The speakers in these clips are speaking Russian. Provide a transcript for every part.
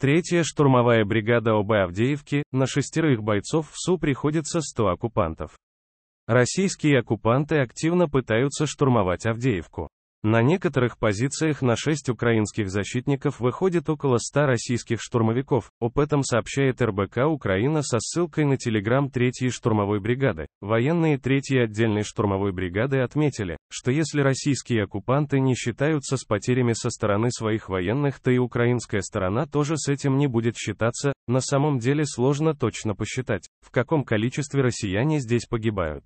Третья штурмовая бригада ОБ Авдеевки, на шестерых бойцов в СУ приходится 100 оккупантов. Российские оккупанты активно пытаются штурмовать Авдеевку. На некоторых позициях на шесть украинских защитников выходит около 100 российских штурмовиков, об этом сообщает РБК Украина со ссылкой на телеграмм 3-й штурмовой бригады. Военные 3-й отдельной штурмовой бригады отметили, что если российские оккупанты не считаются с потерями со стороны своих военных, то и украинская сторона тоже с этим не будет считаться, на самом деле сложно точно посчитать, в каком количестве россияне здесь погибают.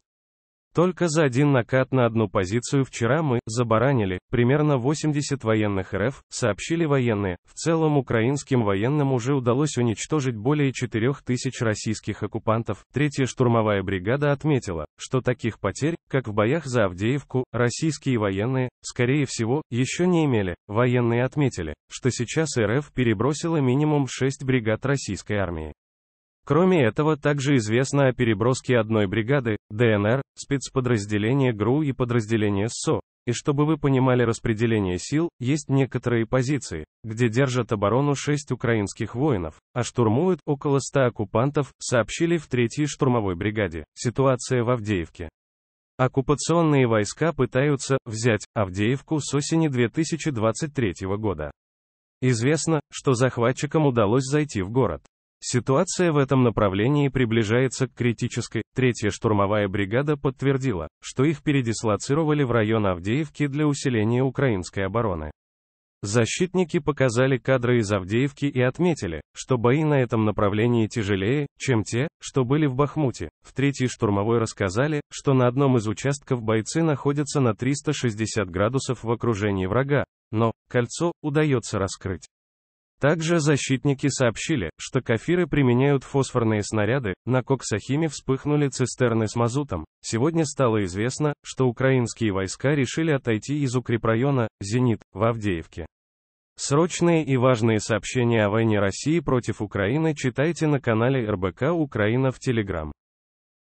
Только за один накат на одну позицию вчера мы забаранили примерно 80 военных РФ, сообщили военные. В целом украинским военным уже удалось уничтожить более 4000 российских оккупантов. Третья штурмовая бригада отметила, что таких потерь, как в боях за Авдеевку, российские военные, скорее всего, еще не имели. Военные отметили, что сейчас РФ перебросила минимум 6 бригад российской армии. Кроме этого, также известно о переброске одной бригады, ДНР, спецподразделения ГРУ и подразделения СО. И чтобы вы понимали распределение сил, есть некоторые позиции, где держат оборону 6 украинских воинов, а штурмуют около 100 оккупантов, сообщили в 3-й штурмовой бригаде. Ситуация в Авдеевке. Оккупационные войска пытаются взять Авдеевку с осени 2023 года. Известно, что захватчикам удалось зайти в город. Ситуация в этом направлении приближается к критической. Третья штурмовая бригада подтвердила, что их передислоцировали в район Авдеевки для усиления украинской обороны. Защитники показали кадры из Авдеевки и отметили, что бои на этом направлении тяжелее, чем те, что были в Бахмуте. В третьей штурмовой рассказали, что на одном из участков бойцы находятся на 360 градусов в окружении врага, но кольцо удается раскрыть. Также защитники сообщили, что кафиры применяют фосфорные снаряды, на Коксахиме вспыхнули цистерны с мазутом. Сегодня стало известно, что украинские войска решили отойти из укрепрайона «Зенит» в Авдеевке. Срочные и важные сообщения о войне России против Украины читайте на канале РБК Украина в Телеграм.